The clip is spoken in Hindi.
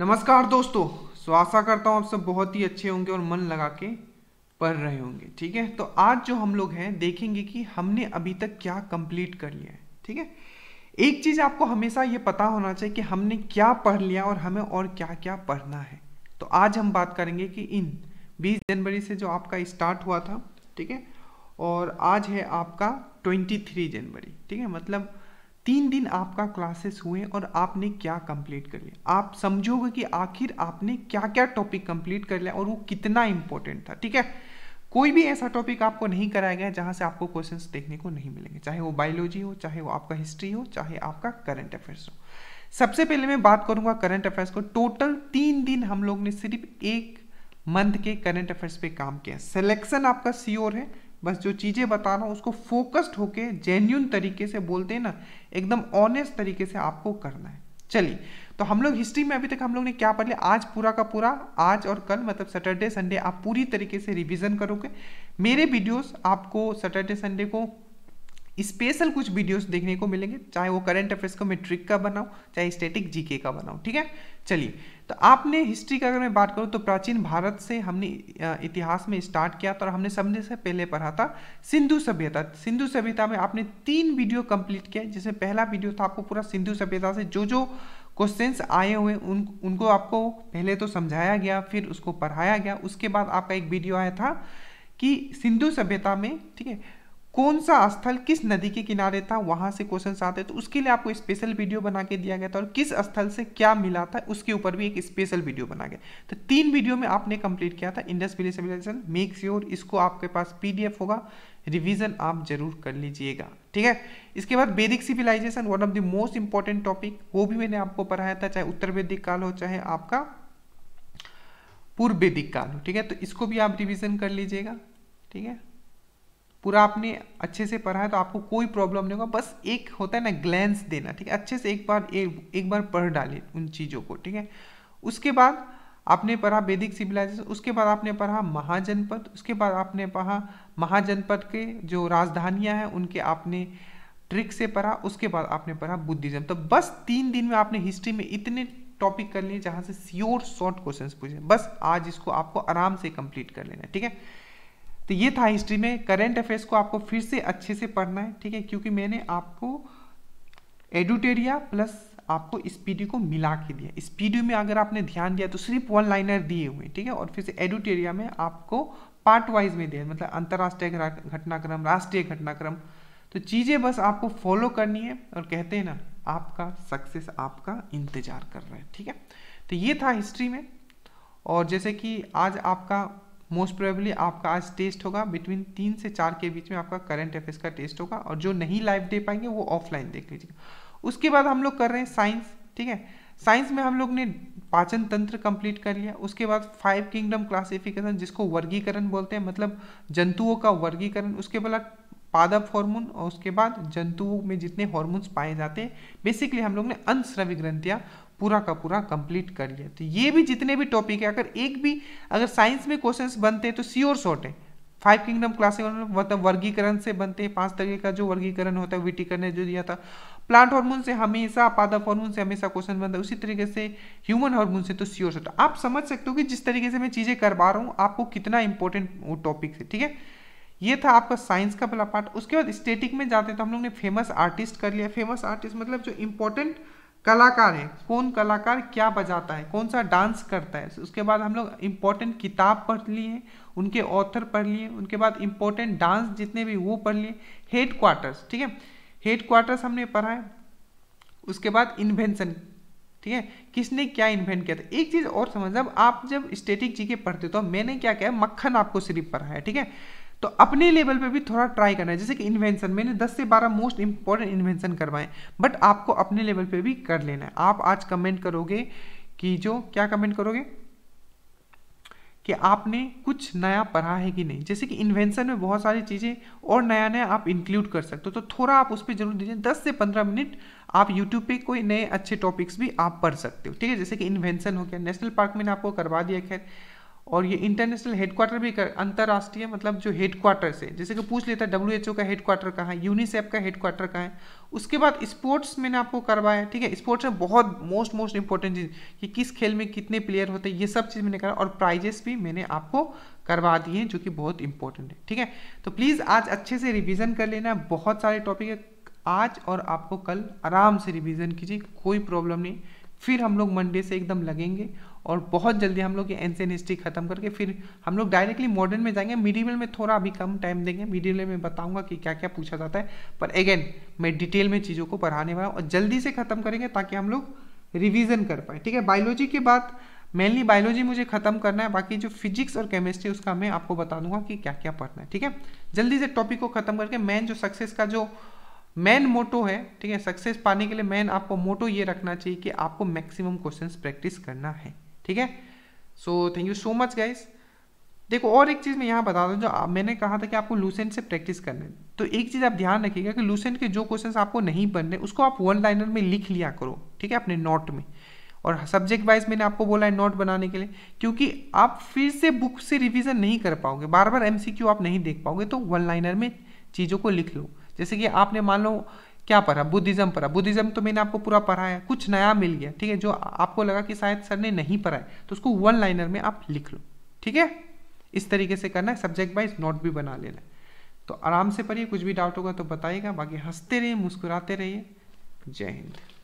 नमस्कार दोस्तों सो आशा करता हूँ आप सब बहुत ही अच्छे होंगे और मन लगा के पढ़ रहे होंगे ठीक है तो आज जो हम लोग हैं देखेंगे कि हमने अभी तक क्या कंप्लीट कर लिया है ठीक है एक चीज़ आपको हमेशा ये पता होना चाहिए कि हमने क्या पढ़ लिया और हमें और क्या क्या पढ़ना है तो आज हम बात करेंगे कि इन 20 जनवरी से जो आपका स्टार्ट हुआ था ठीक है और आज है आपका 23 जनवरी ठीक है मतलब तीन दिन आपका क्लासेस हुए और आपने क्या कंप्लीट कर लिया आप समझोगे कि आखिर आपने क्या क्या टॉपिक कंप्लीट कर लिया और वो कितना इंपॉर्टेंट था ठीक है कोई भी ऐसा टॉपिक आपको नहीं कराया गया जहां से आपको क्वेश्चंस देखने को नहीं मिलेंगे चाहे वो बायोलॉजी हो चाहे वो आपका हिस्ट्री हो चाहे आपका करंट अफेयर्स हो सबसे पहले मैं बात करूंगा करंट अफेयर्स को टोटल तीन दिन हम लोग ने सिर्फ एक मंथ के करंट अफेयर्स पे काम किया सिलेक्शन आपका सियोर है बस जो चीज़ें बता रहा हूँ उसको फोकस्ड होके जेन्यून तरीके से बोलते हैं ना एकदम ऑनेस्ट तरीके से आपको करना है चलिए तो हम लोग हिस्ट्री में अभी तक हम लोग ने क्या पढ़ लिया आज पूरा का पूरा आज और कल मतलब सैटरडे संडे आप पूरी तरीके से रिविजन करोगे मेरे वीडियोज आपको सैटरडे संडे को स्पेशल कुछ वीडियोस देखने को मिलेंगे चाहे वो करंट अफेयर्स को मैं ट्रिक का बनाऊं चाहे स्टेटिक जीके का बनाऊं ठीक है चलिए तो आपने हिस्ट्री का अगर मैं बात करूँ तो प्राचीन भारत से हमने इतिहास में स्टार्ट किया था और हमने सबने से पहले पढ़ा था सिंधु सभ्यता सिंधु सभ्यता में आपने तीन वीडियो कंप्लीट किया जिसमें पहला वीडियो था आपको पूरा सिंधु सभ्यता से जो जो क्वेश्चंस आए हुए उन उनको आपको पहले तो समझाया गया फिर उसको पढ़ाया गया उसके बाद आपका एक वीडियो आया था कि सिंधु सभ्यता में ठीक है कौन सा स्थल किस नदी के किनारे था वहां से क्वेश्चन आते तो उसके लिए आपको स्पेशल वीडियो बना के दिया गया था और किस स्थल से क्या मिला था उसके ऊपर भी एक स्पेशल वीडियो बना गया तो तीन वीडियो में आपने कंप्लीट किया था Indus valley civilization make sure इसको आपके पास पीडीएफ होगा रिविजन आप जरूर कर लीजिएगा ठीक है इसके बाद वैदिक civilization one of the most important topic वो भी मैंने आपको पढ़ाया था चाहे उत्तर वैदिक काल हो चाहे आपका पूर्व वैदिक काल हो ठीक है तो इसको भी आप रिविजन कर लीजिएगा ठीक है पूरा आपने अच्छे से पढ़ा है तो आपको कोई प्रॉब्लम नहीं होगा बस एक होता है ना ग्लैंस देना ठीक है अच्छे से एक बार एक एक बार पढ़ डालें उन चीज़ों को ठीक है उसके बाद आपने पढ़ा वैदिक सिविलाइजेशन उसके बाद आपने पढ़ा महाजनपद उसके बाद आपने पढ़ा महाजनपद के जो राजधानियाँ हैं उनके आपने ट्रिक से पढ़ा उसके बाद आपने पढ़ा बुद्धिज्म तो बस तीन दिन में आपने हिस्ट्री में इतने टॉपिक कर लिए जहाँ से श्योर शॉर्ट क्वेश्चन पूछे बस आज इसको आपको आराम से कंप्लीट कर लेना ठीक है तो ये था हिस्ट्री में करेंट अफेयर्स को आपको फिर से अच्छे से पढ़ना है ठीक है क्योंकि मैंने आपको एडुटेरिया प्लस आपको स्पीडी को मिला के दिया स्पीडी में अगर आपने ध्यान दिया तो सिर्फ वन लाइनर दिए हुए ठीक है और फिर से एडुटेरिया में आपको पार्ट वाइज में दिया मतलब अंतर्राष्ट्रीय घटनाक्रम राष्ट्रीय घटनाक्रम तो चीज़ें बस आपको फॉलो करनी है और कहते हैं ना आपका सक्सेस आपका इंतजार कर रहा है ठीक है तो ये था हिस्ट्री में और जैसे कि आज आपका मोस्ट प्रोबेबली आपका आज टेस्ट होगा बिटवीन तीन से चार के बीच में आपका करंट अफेयर्स का टेस्ट होगा और जो नहीं लाइव दे पाएंगे वो ऑफलाइन देख लीजिएगा उसके बाद हम लोग कर रहे हैं साइंस ठीक है साइंस में हम लोग ने पाचन तंत्र कंप्लीट कर लिया उसके बाद फाइव किंगडम क्लासिफिकेशन जिसको वर्गीकरण बोलते हैं मतलब जंतुओं का वर्गीकरण उसके बाद पादप हार्मोन और उसके बाद जंतुओं में जितने हार्मोन्स पाए जाते हैं बेसिकली हम लोग ने अंधश्रवी ग्रंथियाँ पूरा का पूरा कंप्लीट करिए तो ये भी जितने भी टॉपिक है अगर एक भी अगर साइंस में क्वेश्चंस बनते हैं तो श्योर शॉर्ट है फाइव किंगडम क्लासिक मतलब वर्गीकरण से बनते हैं पांच तरीके का जो वर्गीकरण होता है विटीकरण ने जो दिया था प्लांट हार्मोन से हमेशा पादप हार्मोन से हमेशा क्वेश्चन बनता है उसी तरीके से ह्यूमन हार्मोन से तो श्योर होता आप समझ सकते हो कि जिस तरीके से मैं चीज़ें करवा रहा हूँ आपको कितना इंपॉर्टेंट वो टॉपिक है ठीक है ये था आपका साइंस का पहला पार्ट उसके बाद स्टेटिक में जाते तो हम लोग ने फेमस आर्टिस्ट कर लिया फेमस आर्टिस्ट मतलब जो इंपॉर्टेंट कलाकार है कौन कलाकार क्या बजाता है कौन सा डांस करता है उसके बाद हम लोग इम्पोर्टेंट किताब पढ़ लिए उनके ऑथर पढ़ लिए उनके बाद इम्पोर्टेंट डांस जितने भी वो पढ़ लिए हेड क्वार्टर्स ठीक है हेड क्वार्टर्स हमने पढ़ा है उसके बाद इन्वेंशन ठीक है किसने क्या इन्वेंट किया था एक चीज़ और समझ जब आप जब स्टेटिक जी के पढ़ते हो तो मैंने क्या किया मक्खन आपको सिर्फ पढ़ा है ठीक है तो अपने लेवल पे भी थोड़ा ट्राई करना है जैसे कि इन्वेंशन मैंने 10 से 12 मोस्ट इंपॉर्टेंट इन्वेंशन करवाए बट आपको अपने लेवल पे भी कर लेना है आप आज कमेंट करोगे कि जो क्या कमेंट करोगे कि आपने कुछ नया पढ़ा है कि नहीं जैसे कि इन्वेंशन में बहुत सारी चीज़ें और नया नया आप इंक्लूड कर सकते हो तो थोड़ा आप उस पर जरूर दीजिए दस से पंद्रह मिनट आप यूट्यूब पे कोई नए अच्छे टॉपिक्स भी आप पढ़ सकते हो ठीक है जैसे कि इन्वेंशन हो गया नेशनल पार्क मैंने आपको करवा दिया खैर और ये इंटरनेशनल हेडक्वार्टर भी कर अंतर्राष्ट्रीय मतलब जो हेडक्वार्टर से जैसे कि पूछ लेता है डब्ल्यू एच ओ का हेडक्वार्टर कहाँ है यूनिसेफ का हेडक्वार्टर कहाँ है उसके बाद स्पोर्ट्स मैंने आपको करवाया ठीक है स्पोर्ट्स में बहुत मोस्ट मोस्ट इंपॉर्टेंट चीज़ कि किस खेल में कितने प्लेयर होते हैं ये सब चीज़ मैंने करा और प्राइजेस भी मैंने आपको करवा दिए जो कि बहुत इंपॉर्टेंट है ठीक है तो प्लीज़ आज अच्छे से रिविज़न कर लेना बहुत सारे टॉपिक है आज और आपको कल आराम से रिविज़न कीजिए कोई प्रॉब्लम नहीं फिर हम लोग मंडे से एकदम लगेंगे और बहुत जल्दी हम लोग ये एंशियन हिस्ट्री खत्म करके फिर हम लोग डायरेक्टली मॉडर्न में जाएंगे मिडिवल में थोड़ा अभी कम टाइम देंगे मिडिवल में बताऊंगा कि क्या क्या पूछा जाता है पर अगेन मैं डिटेल में चीज़ों को पढ़ाने वाला हूँ और जल्दी से ख़त्म करेंगे ताकि हम लोग रिविज़न कर पाए ठीक है बायोलॉजी के बाद मेनली बायोलॉजी मुझे खत्म करना है बाकी जो फिजिक्स और केमिस्ट्री उसका मैं आपको बता दूंगा कि क्या क्या पढ़ना है ठीक है जल्दी से टॉपिक को खत्म करके मेन जो सक्सेस का जो मेन मोटो है ठीक है सक्सेस पाने के लिए मेन आपको मोटो ये रखना चाहिए कि आपको मैक्सिमम क्वेश्चंस प्रैक्टिस करना है ठीक है so thank you so much guys देखो और एक चीज़ मैं यहाँ बता दूँ जो मैंने कहा था कि आपको लूसेंट से प्रैक्टिस करने तो एक चीज़ आप ध्यान रखिएगा कि लूसेंट के जो क्वेश्चन आपको नहीं बन रहे उसको आप वन लाइनर में लिख लिया करो ठीक है अपने नोट में और सब्जेक्ट वाइज मैंने आपको बोला है नोट बनाने के लिए क्योंकि आप फिर से बुक से रिविज़न नहीं कर पाओगे बार बार एम आप नहीं देख पाओगे तो वन लाइनर में चीज़ों को लिख लो जैसे कि आपने मान लो क्या पढ़ा बुद्धिज्म पढ़ा बुद्धिज्म तो मैंने आपको पूरा पढ़ा है कुछ नया मिल गया ठीक है जो आपको लगा कि शायद सर ने नहीं पढ़ा है तो उसको वन लाइनर में आप लिख लो ठीक है इस तरीके से करना है सब्जेक्ट वाइज नोट भी बना लेना है तो आराम से पढ़िए कुछ भी डाउट होगा तो बताइएगा बाकी हंसते रहिए मुस्कुराते रहिए जय हिंद